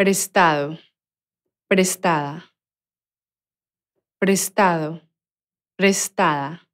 prestado, prestada, prestado, prestada.